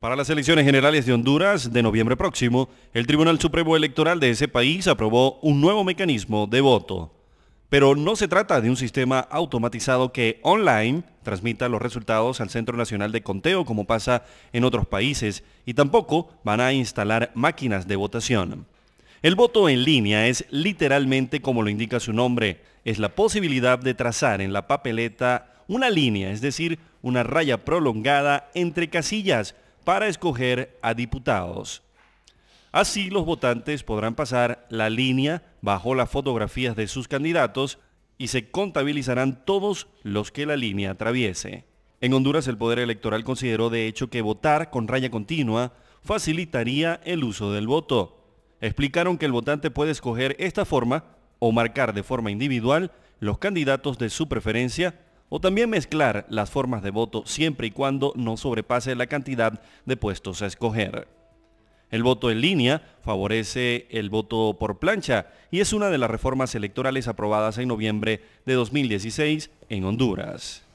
Para las elecciones generales de Honduras de noviembre próximo, el Tribunal Supremo Electoral de ese país aprobó un nuevo mecanismo de voto. Pero no se trata de un sistema automatizado que online transmita los resultados al Centro Nacional de Conteo como pasa en otros países y tampoco van a instalar máquinas de votación. El voto en línea es literalmente como lo indica su nombre, es la posibilidad de trazar en la papeleta una línea, es decir, una raya prolongada entre casillas para escoger a diputados. Así los votantes podrán pasar la línea bajo las fotografías de sus candidatos y se contabilizarán todos los que la línea atraviese. En Honduras el Poder Electoral consideró de hecho que votar con raya continua facilitaría el uso del voto. Explicaron que el votante puede escoger esta forma o marcar de forma individual los candidatos de su preferencia o también mezclar las formas de voto siempre y cuando no sobrepase la cantidad de puestos a escoger. El voto en línea favorece el voto por plancha y es una de las reformas electorales aprobadas en noviembre de 2016 en Honduras.